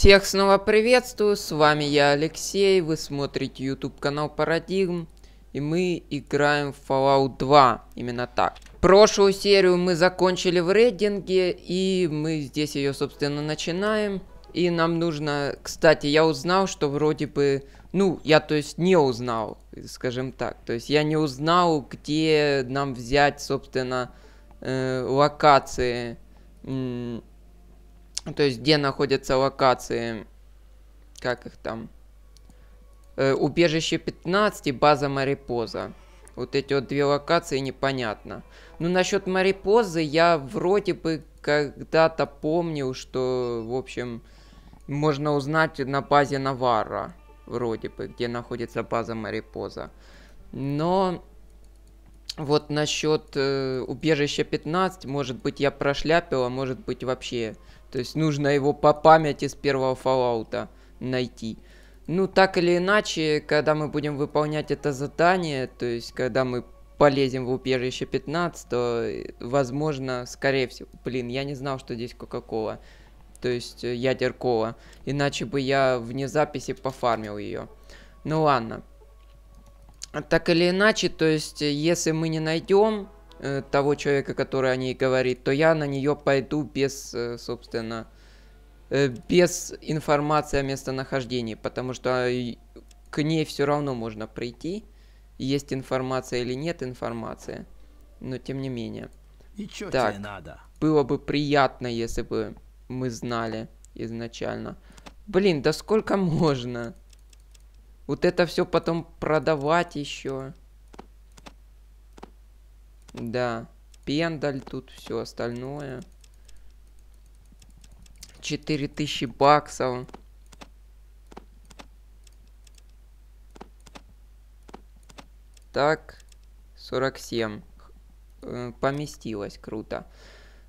Всех снова приветствую, с вами я Алексей, вы смотрите YouTube канал Парадигм, и мы играем в Fallout 2, именно так. Прошлую серию мы закончили в рейтинге, и мы здесь ее, собственно, начинаем. И нам нужно, кстати, я узнал, что вроде бы, ну, я то есть не узнал, скажем так. То есть я не узнал, где нам взять, собственно, э, локации то есть где находятся локации, как их там, э, убежище 15 и база Марипоза. Вот эти вот две локации непонятно. Ну, насчет Марипозы я вроде бы когда-то помнил, что, в общем, можно узнать на базе Наварра вроде бы, где находится база Марипоза. Но вот насчет э, убежища 15, может быть, я прошляпил, а может быть, вообще то есть нужно его по памяти с первого Falloutа найти. Ну, так или иначе, когда мы будем выполнять это задание, то есть когда мы полезем в убежище 15, то, возможно, скорее всего... Блин, я не знал, что здесь Кока-Кола. То есть ядер кола. Иначе бы я вне записи пофармил ее. Ну ладно. Так или иначе, то есть, если мы не найдем Э, того человека, который о ней говорит, то я на нее пойду без, э, собственно, э, без информации о местонахождении, потому что к ней все равно можно прийти, есть информация или нет информации, но тем не менее. И чё так, тебе надо? Было бы приятно, если бы мы знали изначально. Блин, да сколько можно? Вот это все потом продавать еще. Да. Пендаль тут, все остальное. 4000 баксов. Так, 47. Э, поместилось, круто.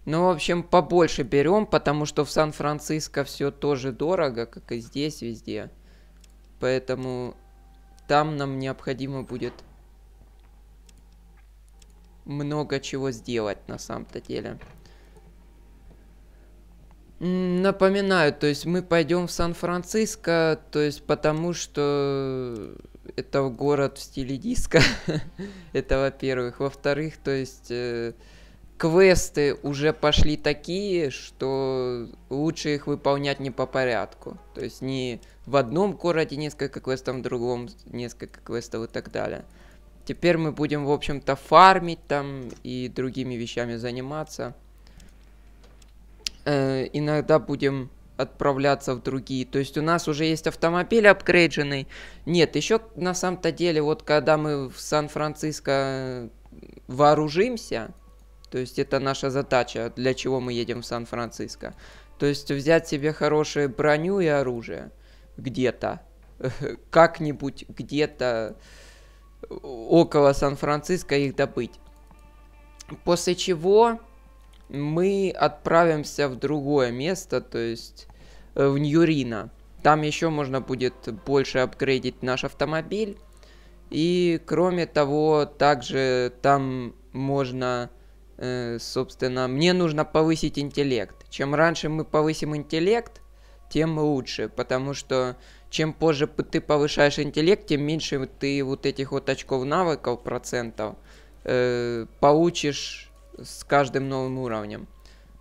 Ну, в общем, побольше берем, потому что в Сан-Франциско все тоже дорого, как и здесь везде. Поэтому там нам необходимо будет много чего сделать на самом-то деле. Напоминаю, то есть мы пойдем в Сан-Франциско, то есть потому что это город в стиле диска, это во-первых. Во-вторых, то есть э, квесты уже пошли такие, что лучше их выполнять не по порядку. То есть не в одном городе несколько квестов, в другом несколько квестов и так далее. Теперь мы будем, в общем-то, фармить там и другими вещами заниматься. Э, иногда будем отправляться в другие. То есть у нас уже есть автомобиль апгрейдженный. Нет, еще на самом-то деле, вот когда мы в Сан-Франциско э, вооружимся, то есть это наша задача, для чего мы едем в Сан-Франциско. То есть взять себе хорошую броню и оружие где-то. Как-нибудь где-то около Сан-Франциско их добыть. После чего мы отправимся в другое место, то есть э, в Ньюрина. Там еще можно будет больше апгрейдить наш автомобиль. И кроме того, также там можно, э, собственно, мне нужно повысить интеллект. Чем раньше мы повысим интеллект, тем лучше, потому что чем позже ты повышаешь интеллект, тем меньше ты вот этих вот очков навыков, процентов, э, получишь с каждым новым уровнем.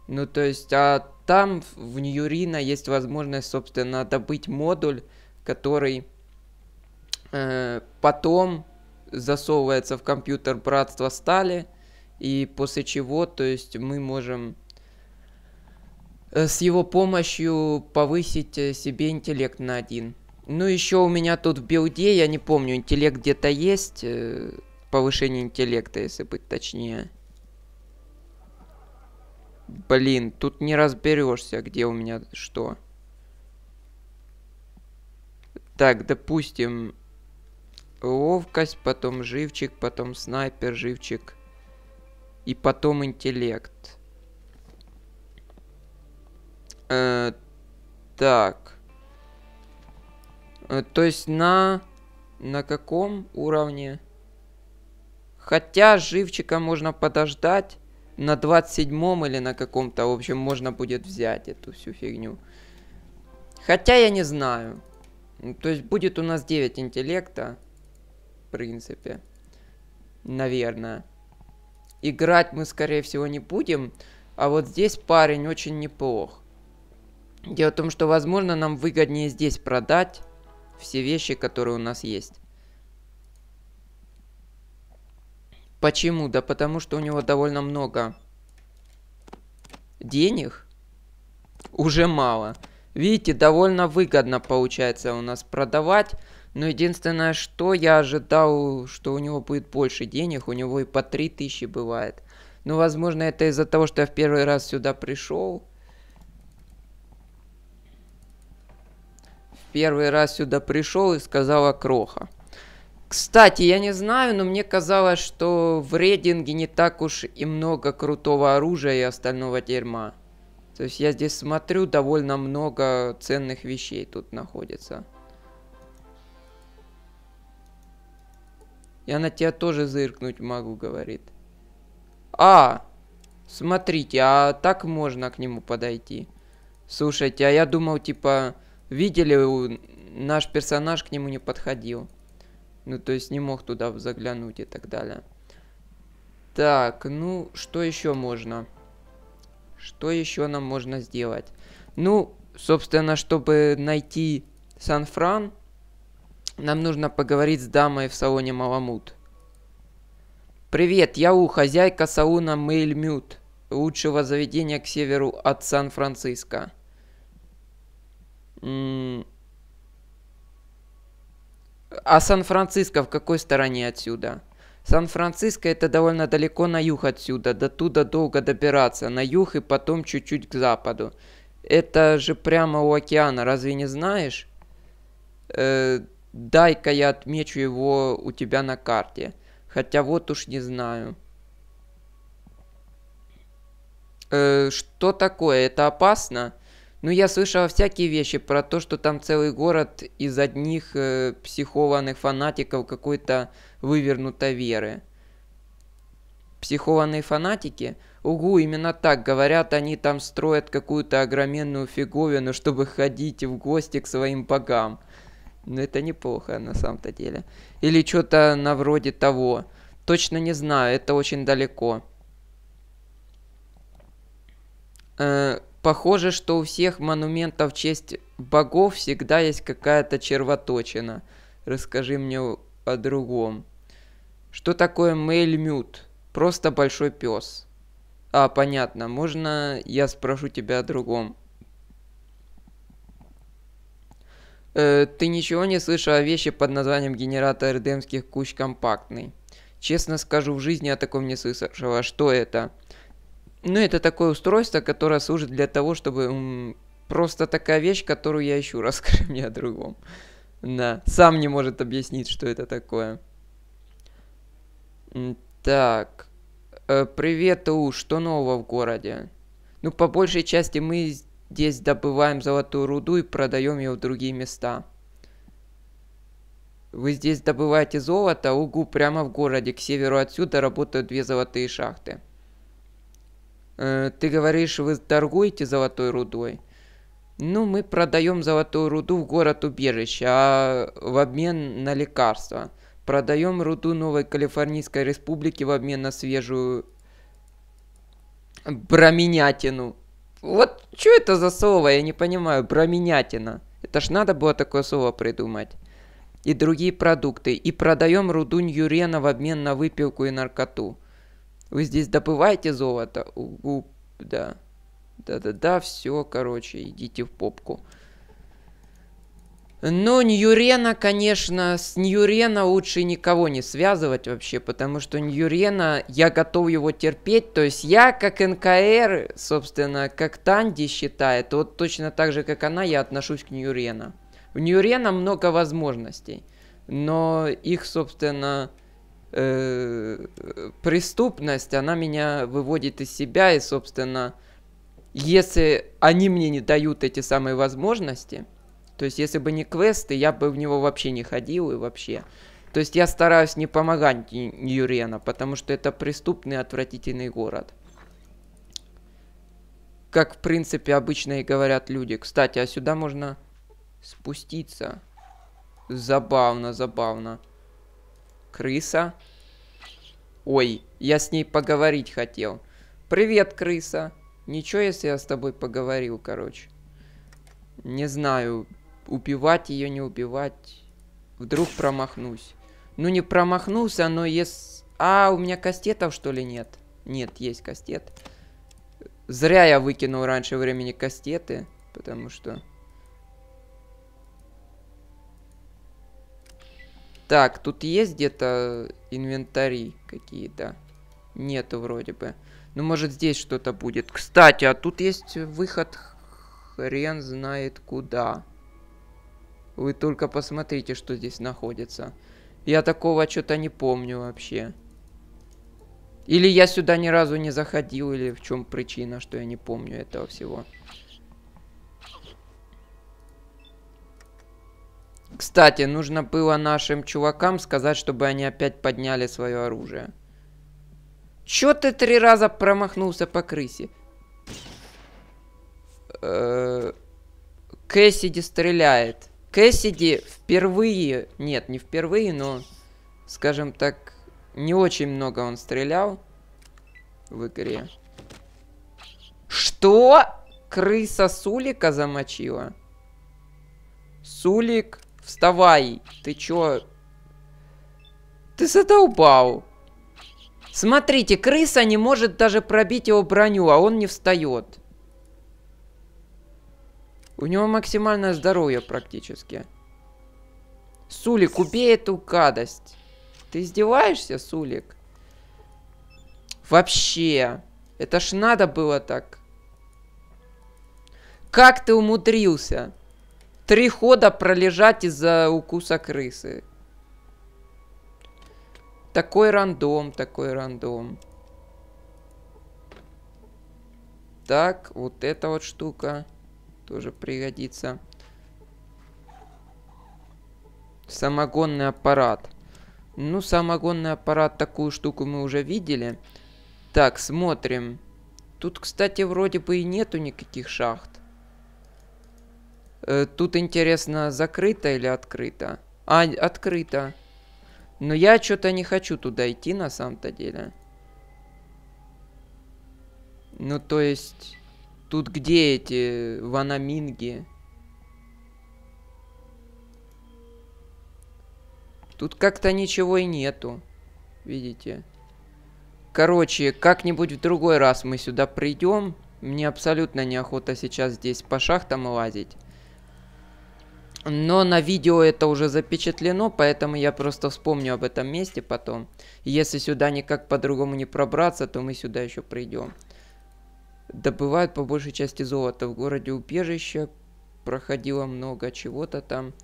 Ну, то есть, а там в Ньюрина есть возможность, собственно, добыть модуль, который э, потом засовывается в компьютер Братства Стали, и после чего, то есть, мы можем э, с его помощью повысить э, себе интеллект на один. Ну, еще у меня тут в билде, я не помню, интеллект где-то есть. Э, повышение интеллекта, если быть точнее. Блин, тут не разберешься, где у меня что. Так, допустим, ловкость, потом живчик, потом снайпер, живчик. И потом интеллект. Э, так. Э, то есть на... На каком уровне? Хотя живчика можно подождать. На 27 или на каком-то, в общем, можно будет взять эту всю фигню. Хотя я не знаю. То есть будет у нас 9 интеллекта. В принципе. Наверное. Играть мы, скорее всего, не будем. А вот здесь парень очень неплох. Дело в том, что, возможно, нам выгоднее здесь продать все вещи, которые у нас есть. Почему? Да потому что у него довольно много денег. Уже мало. Видите, довольно выгодно получается у нас продавать. Но единственное, что я ожидал, что у него будет больше денег. У него и по 3000 бывает. Но, ну, возможно, это из-за того, что я в первый раз сюда пришел. первый раз сюда пришел и сказала Кроха. Кстати, я не знаю, но мне казалось, что в рейтинге не так уж и много крутого оружия и остального дерьма. То есть я здесь смотрю, довольно много ценных вещей тут находится. Я на тебя тоже зыркнуть могу, говорит. А, смотрите, а так можно к нему подойти. Слушайте, а я думал, типа, видели, наш персонаж к нему не подходил. Ну, то есть не мог туда заглянуть и так далее. Так, ну, что еще можно? Что еще нам можно сделать? Ну, собственно, чтобы найти Сан-Фран, нам нужно поговорить с дамой в салоне Маламут. Привет, я у хозяйка салона Мэйльмют, лучшего заведения к северу от Сан-Франциско. А Сан-Франциско в какой стороне отсюда? Сан-Франциско это довольно далеко на юг отсюда, до туда долго добираться, на юг и потом чуть-чуть к западу. Это же прямо у океана, разве не знаешь? Э, Дай-ка я отмечу его у тебя на карте. Хотя вот уж не знаю. Э, что такое? Это опасно? Ну, я слышала всякие вещи про то, что там целый город из одних э, психованных фанатиков какой-то вывернутой веры. Психованные фанатики? Угу, именно так. Говорят, они там строят какую-то огроменную фиговину, чтобы ходить в гости к своим богам. Но ну, это неплохо на самом-то деле. Или что-то на вроде того. Точно не знаю, это очень далеко. Э Похоже, что у всех монументов в честь богов всегда есть какая-то червоточина. Расскажи мне о другом. Что такое мейльмют? Просто большой пес. А, понятно. Можно я спрошу тебя о другом? Э, ты ничего не слышал о вещи под названием генератор демских куч компактный? Честно скажу, в жизни о таком не слышала. Что это? Ну, это такое устройство, которое служит для того, чтобы... Просто такая вещь, которую я ищу, расскажи мне о другом. Да, сам не может объяснить, что это такое. Так. Э, привет, У, что нового в городе? Ну, по большей части мы здесь добываем золотую руду и продаем ее в другие места. Вы здесь добываете золото, угу, прямо в городе. К северу отсюда работают две золотые шахты. Э, ты говоришь, вы торгуете золотой рудой? Ну, мы продаем золотую руду в город-убежище, а в обмен на лекарства. Продаем руду Новой Калифорнийской Республики в обмен на свежую броменятину. Вот что это за слово, я не понимаю, броменятина. Это ж надо было такое слово придумать. И другие продукты. И продаем руду Ньюрена в обмен на выпивку и наркоту. Вы здесь добываете золото? Угу, да. Да-да-да, все, короче, идите в попку. Но ну, Ньюрена, конечно, с Ньюрена лучше никого не связывать вообще, потому что Ньюрена, я готов его терпеть, то есть я, как НКР, собственно, как Танди считает, вот точно так же, как она, я отношусь к Ньюрена. В Ньюрена много возможностей, но их, собственно, э, преступность, она меня выводит из себя, и, собственно, если они мне не дают эти самые возможности, то есть если бы не квесты, я бы в него вообще не ходил и вообще. То есть я стараюсь не помогать Юрена, потому что это преступный, отвратительный город. Как, в принципе, обычно и говорят люди. Кстати, а сюда можно спуститься. Забавно, забавно крыса. Ой, я с ней поговорить хотел. Привет, крыса. Ничего, если я с тобой поговорил, короче. Не знаю, убивать ее, не убивать. Вдруг промахнусь. Ну, не промахнулся, но есть... А, у меня кастетов, что ли, нет? Нет, есть кастет. Зря я выкинул раньше времени кастеты, потому что... Так, тут есть где-то инвентари какие-то? Нету вроде бы. Ну, может, здесь что-то будет. Кстати, а тут есть выход хрен знает куда. Вы только посмотрите, что здесь находится. Я такого что-то не помню вообще. Или я сюда ни разу не заходил, или в чем причина, что я не помню этого всего. Кстати, нужно было нашим чувакам сказать, чтобы они опять подняли свое оружие. Чё ты три раза промахнулся по крысе? Э Кэссиди стреляет. Кэссиди впервые... Нет, не впервые, но, скажем так, не очень много он стрелял в игре. Что? Крыса Сулика замочила? Сулик Вставай! Ты чё? Ты задолбал! Смотрите, крыса не может даже пробить его броню, а он не встает. У него максимальное здоровье практически. Сулик, убей эту гадость. Ты издеваешься, Сулик? Вообще. Это ж надо было так. Как ты умудрился? три хода пролежать из-за укуса крысы. Такой рандом, такой рандом. Так, вот эта вот штука тоже пригодится. Самогонный аппарат. Ну, самогонный аппарат, такую штуку мы уже видели. Так, смотрим. Тут, кстати, вроде бы и нету никаких шахт. Э, тут интересно, закрыто или открыто? А, открыто. Но я что-то не хочу туда идти на самом-то деле. Ну, то есть, тут где эти ванаминги? Тут как-то ничего и нету. Видите? Короче, как-нибудь в другой раз мы сюда придем. Мне абсолютно неохота сейчас здесь по шахтам лазить. Но на видео это уже запечатлено, поэтому я просто вспомню об этом месте потом. Если сюда никак по-другому не пробраться, то мы сюда еще придем. Добывают по большей части золото. В городе Убежище. проходило много чего-то там.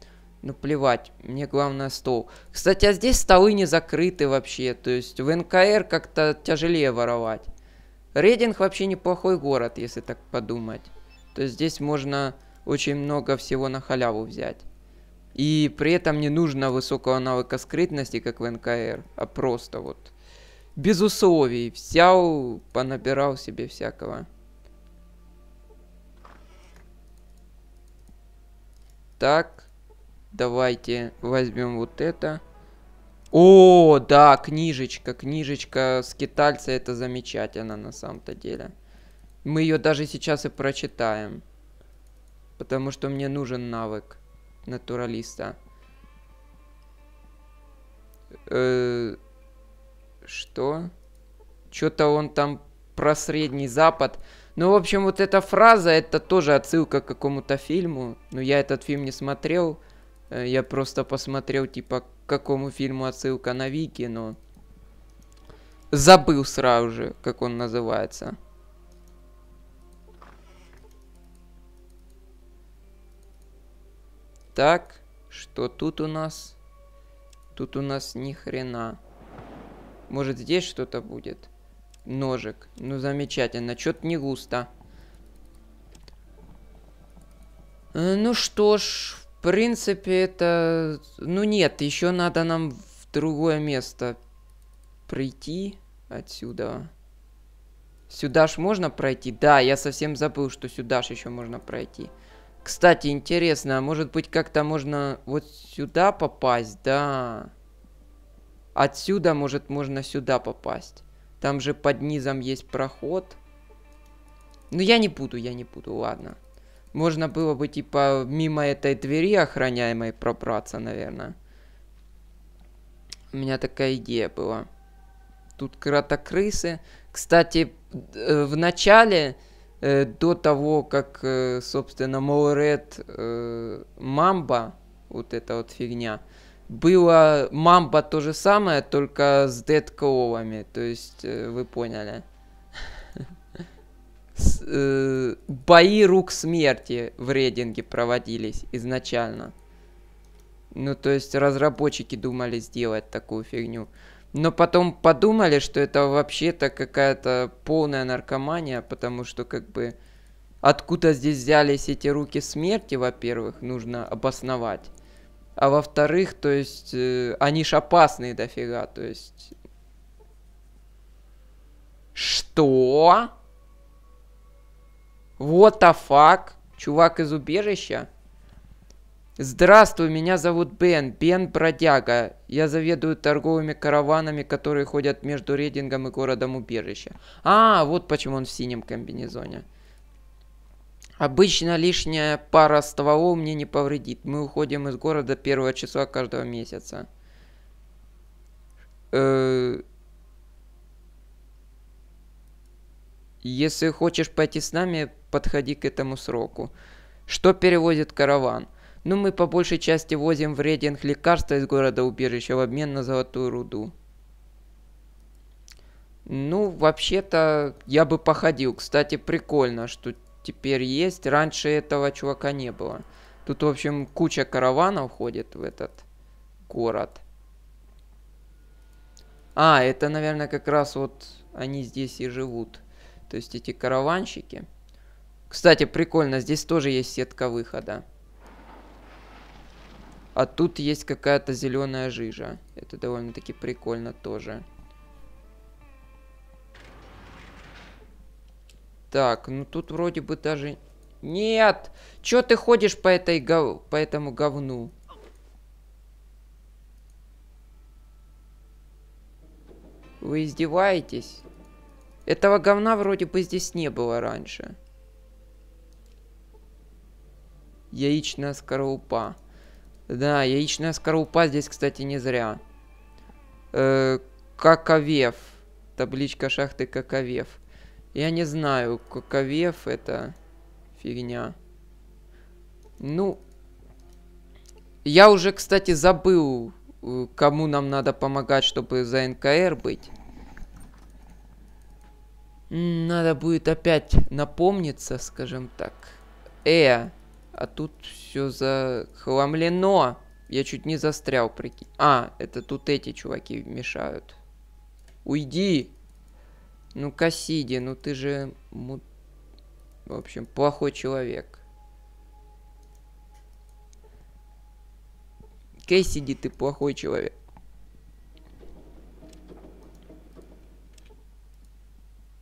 Ну плевать, мне главное стол. Кстати, а здесь столы не закрыты вообще, то есть в НКР как-то тяжелее воровать. Рейдинг вообще неплохой город, если так подумать. То есть здесь можно очень много всего на халяву взять. И при этом не нужно высокого навыка скрытности, как в НКР, а просто вот без условий взял, понабирал себе всякого. Так, давайте возьмем вот это. О, да, книжечка, книжечка с китайца, это замечательно на самом-то деле. Мы ее даже сейчас и прочитаем потому что мне нужен навык натуралиста. Э, что? Что-то он там про Средний Запад. Ну, в общем, вот эта фраза, это тоже отсылка к какому-то фильму. Но я этот фильм не смотрел. Э, я просто посмотрел, типа, к какому фильму отсылка на Вики, но... Забыл сразу же, как он называется. Так, что тут у нас? Тут у нас ни хрена. Может здесь что-то будет? Ножик. Ну замечательно, что-то не густо. Э, ну что ж, в принципе это... Ну нет, еще надо нам в другое место прийти отсюда. Сюда ж можно пройти? Да, я совсем забыл, что сюда ж еще можно пройти. Кстати, интересно, а может быть как-то можно вот сюда попасть, да? Отсюда, может, можно сюда попасть. Там же под низом есть проход. Но ну, я не буду, я не буду, ладно. Можно было бы, типа, мимо этой двери охраняемой пробраться, наверное. У меня такая идея была. Тут кротокрысы. Кстати, э, в начале Э, до того, как, э, собственно, Моурет э, Мамба, вот эта вот фигня, было Мамба то же самое, только с дедкоулами, то есть вы поняли. С, э, бои рук смерти в рейдинге проводились изначально. Ну, то есть разработчики думали сделать такую фигню. Но потом подумали, что это вообще-то какая-то полная наркомания, потому что как бы откуда здесь взялись эти руки смерти, во-первых, нужно обосновать. А во-вторых, то есть э, они ж опасные дофига, то есть... Что? What the fuck? Чувак из убежища? Здравствуй, меня зовут Бен, Бен Бродяга. Я заведую торговыми караванами, которые ходят между рейдингом и городом убежища. А, вот почему он в синем комбинезоне. Обычно лишняя пара стволов мне не повредит. Мы уходим из города первого числа каждого месяца. Э, если хочешь пойти с нами, подходи к этому сроку. Что перевозит караван? Но мы по большей части возим в Рединг лекарства из города-убежища в обмен на золотую руду. Ну, вообще-то, я бы походил. Кстати, прикольно, что теперь есть. Раньше этого чувака не было. Тут, в общем, куча караванов ходит в этот город. А, это, наверное, как раз вот они здесь и живут. То есть эти караванщики. Кстати, прикольно, здесь тоже есть сетка выхода. А тут есть какая-то зеленая жижа. Это довольно-таки прикольно тоже. Так, ну тут вроде бы даже... Нет! Чё ты ходишь по, этой гов... по этому говну? Вы издеваетесь? Этого говна вроде бы здесь не было раньше. Яичная скорлупа. Да, яичная скорлупа здесь, кстати, не зря. Э, каковев. Табличка шахты Каковев. Я не знаю, Каковев это фигня. Ну, я уже, кстати, забыл, э, кому нам надо помогать, чтобы за НКР быть. Надо будет опять напомниться, скажем так. Э, а тут все захламлено. Я чуть не застрял, прикинь. А, это тут эти чуваки мешают. Уйди! Ну, Касиди, ну ты же... В общем, плохой человек. Кэссиди, ты плохой человек.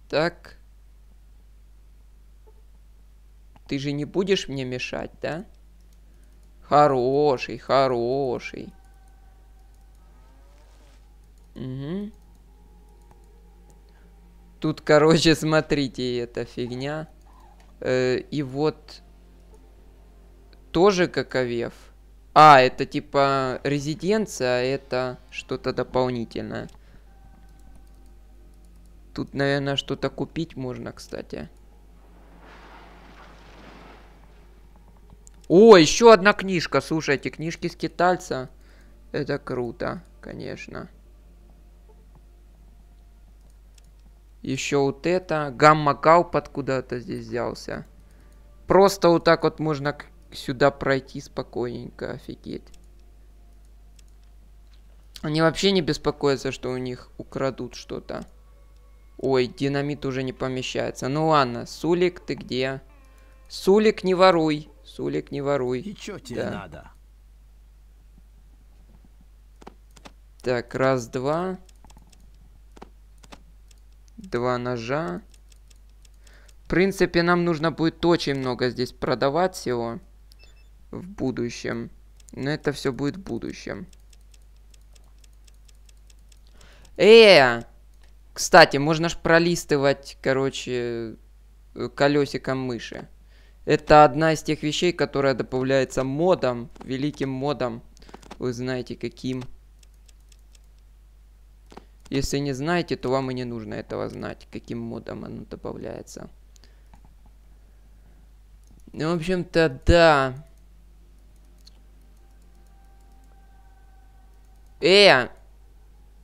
Так. Ты же не будешь мне мешать, да? Хороший, хороший. Угу. Тут, короче, смотрите, эта фигня. Э, и вот... Тоже каковев. А, это типа резиденция, а это что-то дополнительное. Тут, наверное, что-то купить можно, кстати. О, еще одна книжка. Слушайте, книжки с скитальца. Это круто, конечно. Еще вот это. Гамма Гаупад куда-то здесь взялся. Просто вот так вот можно сюда пройти спокойненько. Офигеть. Они вообще не беспокоятся, что у них украдут что-то. Ой, динамит уже не помещается. Ну ладно, Сулик, ты где? Сулик, не воруй. Сулик, не воруй. И чё тебе да. надо? Так, раз, два. Два ножа. В принципе, нам нужно будет очень много здесь продавать всего в будущем. Но это все будет в будущем. Э! Кстати, можно ж пролистывать, короче, колесиком мыши. Это одна из тех вещей, которая добавляется модом, великим модом. Вы знаете, каким. Если не знаете, то вам и не нужно этого знать, каким модом оно добавляется. Ну, в общем-то, да. Э!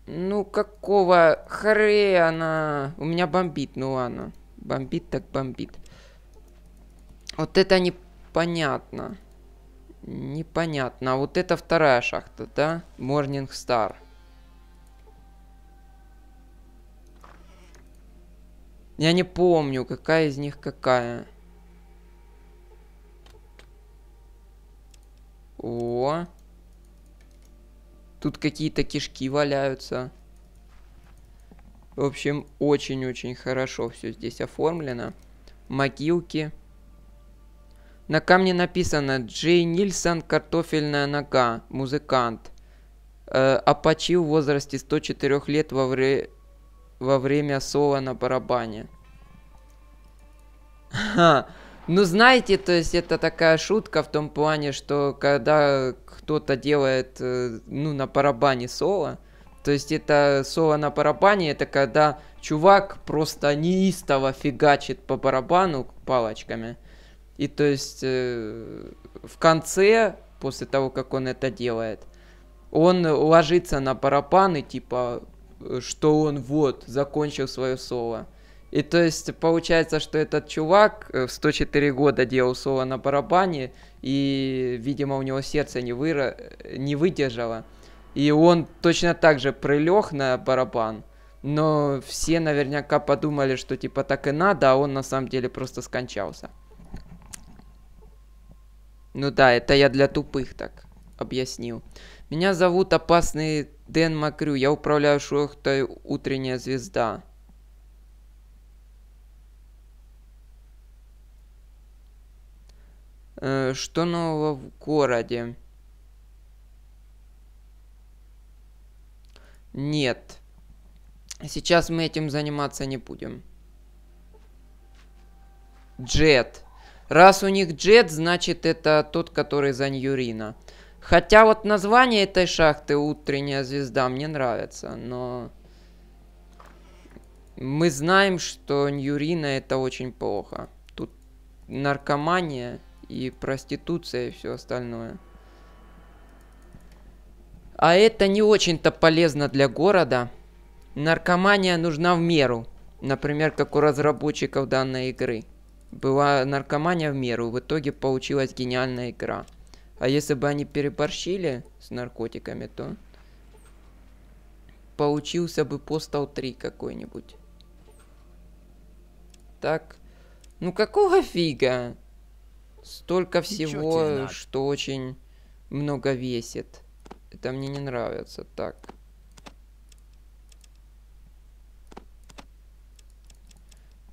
Ну, какого хрена? У меня бомбит, ну ладно. Бомбит так бомбит. Вот это непонятно. Непонятно. А вот это вторая шахта, да? Morning Star. Я не помню, какая из них какая. О. Тут какие-то кишки валяются. В общем, очень-очень хорошо все здесь оформлено. Могилки. На камне написано Джей Нильсон, картофельная нога, музыкант. Э, Апачи в возрасте 104 лет во, вре... во время соло на барабане. Ха. Ну, знаете, то есть это такая шутка в том плане, что когда кто-то делает, э, ну, на барабане соло, то есть это соло на барабане, это когда чувак просто неистово фигачит по барабану палочками – и то есть э, в конце, после того, как он это делает, он ложится на парапан и типа, что он вот, закончил свое соло. И то есть получается, что этот чувак 104 э, года делал соло на барабане, и, видимо, у него сердце не, выра... не выдержало. И он точно так же прилег на барабан. Но все наверняка подумали, что типа так и надо, а он на самом деле просто скончался. Ну да, это я для тупых так объяснил. Меня зовут опасный Дэн Макрю. Я управляю шахтой «Утренняя звезда». Э, что нового в городе? Нет. Сейчас мы этим заниматься не будем. Джет. Раз у них джет, значит это тот, который за Ньюрина. Хотя вот название этой шахты «Утренняя звезда» мне нравится, но... Мы знаем, что Ньюрина это очень плохо. Тут наркомания и проституция и все остальное. А это не очень-то полезно для города. Наркомания нужна в меру. Например, как у разработчиков данной игры была наркомания в меру, в итоге получилась гениальная игра. А если бы они переборщили с наркотиками, то получился бы Postal 3 какой-нибудь. Так, ну какого фига? Столько всего, что очень много весит. Это мне не нравится. Так.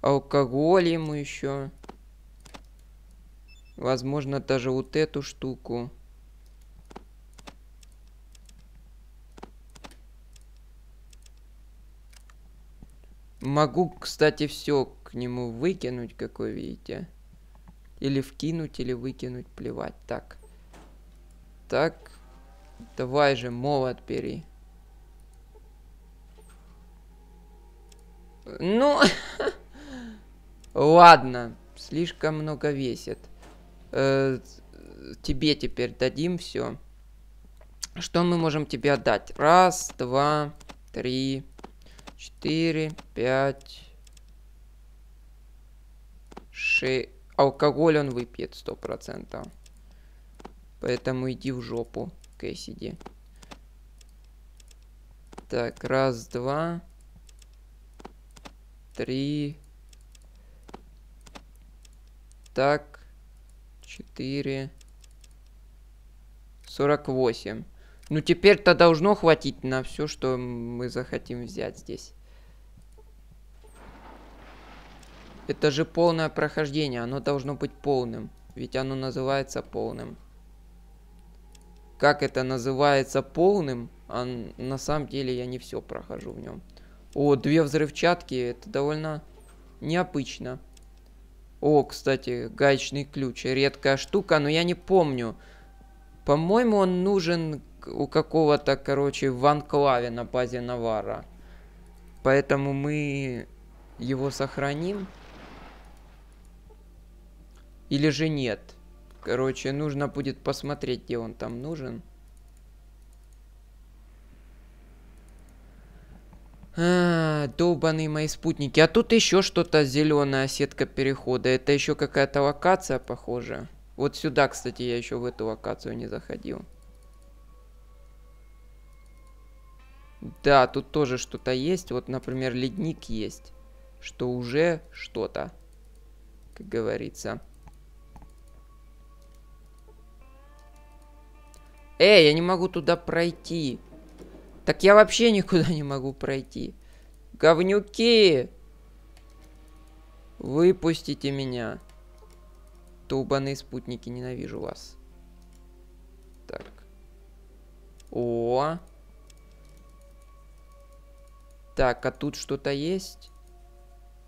алкоголь ему еще. Возможно, даже вот эту штуку. Могу, кстати, все к нему выкинуть, как вы видите. Или вкинуть, или выкинуть, плевать. Так. Так. Давай же, молот бери. Ну, Ладно, слишком много весит. Э, тебе теперь дадим все. Что мы можем тебе отдать? Раз, два, три, четыре, пять, шесть. Алкоголь он выпьет сто процентов. Поэтому иди в жопу, Кэссиди. Так, раз, два, три, так, 4, 48. Ну, теперь-то должно хватить на все, что мы захотим взять здесь. Это же полное прохождение. Оно должно быть полным. Ведь оно называется полным. Как это называется полным, а на самом деле я не все прохожу в нем. О, две взрывчатки. Это довольно необычно. О, кстати, гаечный ключ. Редкая штука, но я не помню. По-моему, он нужен у какого-то, короче, в анклаве на базе Навара. Поэтому мы его сохраним. Или же нет. Короче, нужно будет посмотреть, где он там нужен. А, долбаные мои спутники. А тут еще что-то зеленая сетка перехода. Это еще какая-то локация, похоже. Вот сюда, кстати, я еще в эту локацию не заходил. Да, тут тоже что-то есть. Вот, например, ледник есть. Что уже что-то. Как говорится. Эй, я не могу туда пройти. Так я вообще никуда не могу пройти. Говнюки! Выпустите меня. Тубаные спутники, ненавижу вас. Так. О. Так, а тут что-то есть?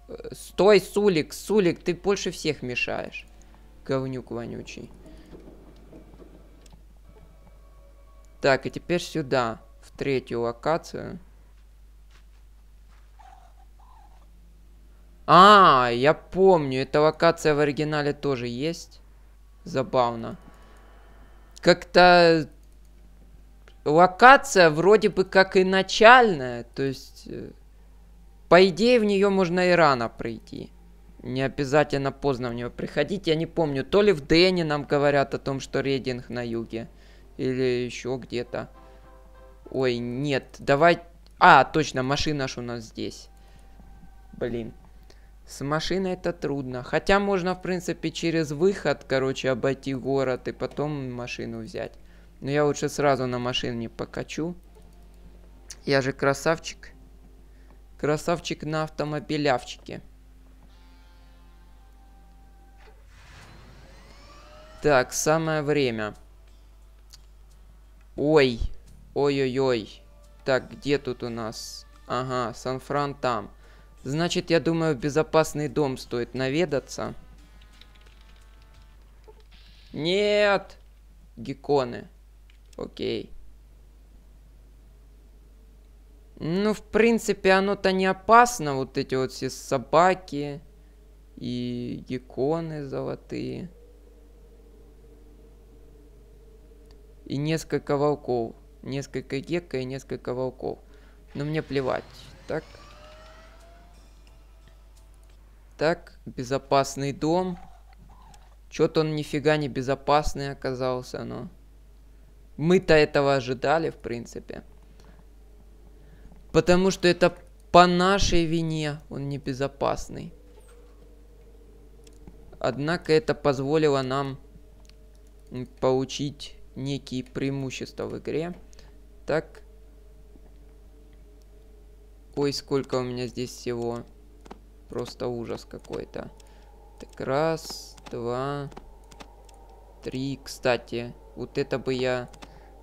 Э, стой, Сулик, Сулик, ты больше всех мешаешь. Говнюк вонючий. Так, и теперь сюда третью локацию. А, я помню, эта локация в оригинале тоже есть. Забавно. Как-то локация вроде бы как и начальная, то есть э, по идее в нее можно и рано пройти. Не обязательно поздно в нее приходить, я не помню, то ли в Дэне нам говорят о том, что рейтинг на юге, или еще где-то. Ой, нет, давай... А, точно, машина ж у нас здесь. Блин. С машиной это трудно. Хотя можно, в принципе, через выход, короче, обойти город и потом машину взять. Но я лучше сразу на машине покачу. Я же красавчик. Красавчик на автомобилявчике. Так, самое время. Ой, Ой-ой-ой. Так, где тут у нас? Ага, Сан-Фран там. Значит, я думаю, в безопасный дом стоит наведаться. Нет! Геконы. Окей. Ну, в принципе, оно-то не опасно. Вот эти вот все собаки и геконы золотые. И несколько волков несколько гекка и несколько волков. Но мне плевать. Так. Так, безопасный дом. Чё-то он нифига не безопасный оказался, но... Мы-то этого ожидали, в принципе. Потому что это по нашей вине он небезопасный. Однако это позволило нам получить некие преимущества в игре. Так. Ой, сколько у меня здесь всего. Просто ужас какой-то. Так, раз, два, три. Кстати, вот это бы я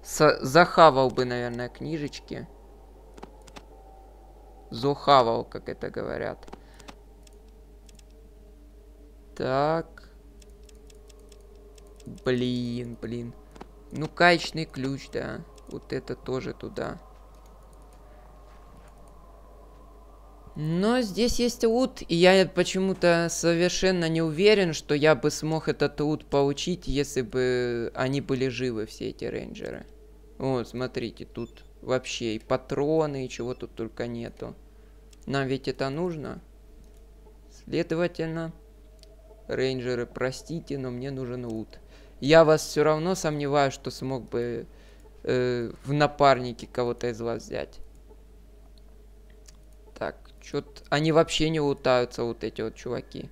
захавал бы, наверное, книжечки. Зохавал, как это говорят. Так. Блин, блин. Ну, каечный ключ, да. Вот это тоже туда. Но здесь есть ут, и я почему-то совершенно не уверен, что я бы смог этот ут получить, если бы они были живы, все эти рейнджеры. Вот, смотрите, тут вообще и патроны, и чего тут только нету. Нам ведь это нужно. Следовательно, рейнджеры, простите, но мне нужен ут. Я вас все равно сомневаюсь, что смог бы э, в напарники кого-то из вас взять. Так, что-то... Они вообще не лутаются, вот эти вот чуваки.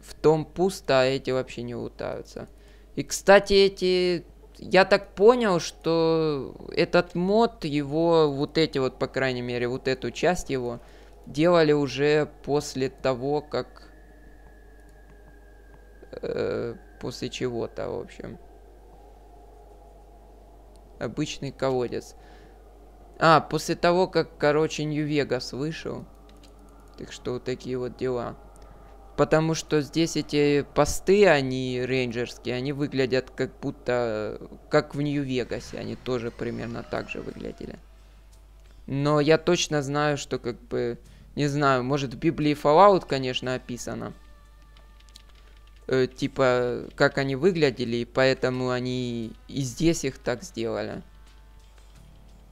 В том пусто, а эти вообще не лутаются. И, кстати, эти... Я так понял, что этот мод, его, вот эти вот, по крайней мере, вот эту часть его, делали уже после того, как... Э, после чего-то, в общем обычный колодец. А, после того, как, короче, Нью-Вегас вышел. Так что вот такие вот дела. Потому что здесь эти посты, они рейнджерские, они выглядят как будто... Как в Нью-Вегасе, они тоже примерно так же выглядели. Но я точно знаю, что как бы... Не знаю, может в Библии Fallout, конечно, описано э, типа, как они выглядели, поэтому они и здесь их так сделали.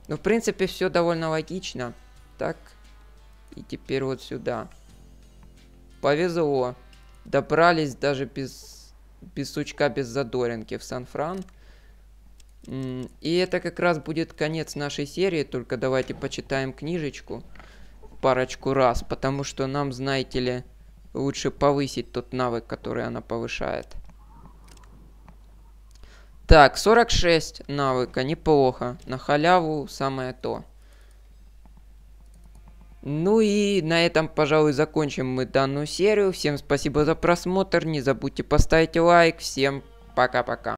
Ну, в принципе, все довольно логично. Так, и теперь вот сюда. Повезло. Добрались даже без, без сучка, без задоринки в Сан-Фран. И это как раз будет конец нашей серии, только давайте почитаем книжечку парочку раз, потому что нам, знаете ли, лучше повысить тот навык, который она повышает. Так, 46 навыка, неплохо. На халяву самое то. Ну и на этом, пожалуй, закончим мы данную серию. Всем спасибо за просмотр. Не забудьте поставить лайк. Всем пока-пока.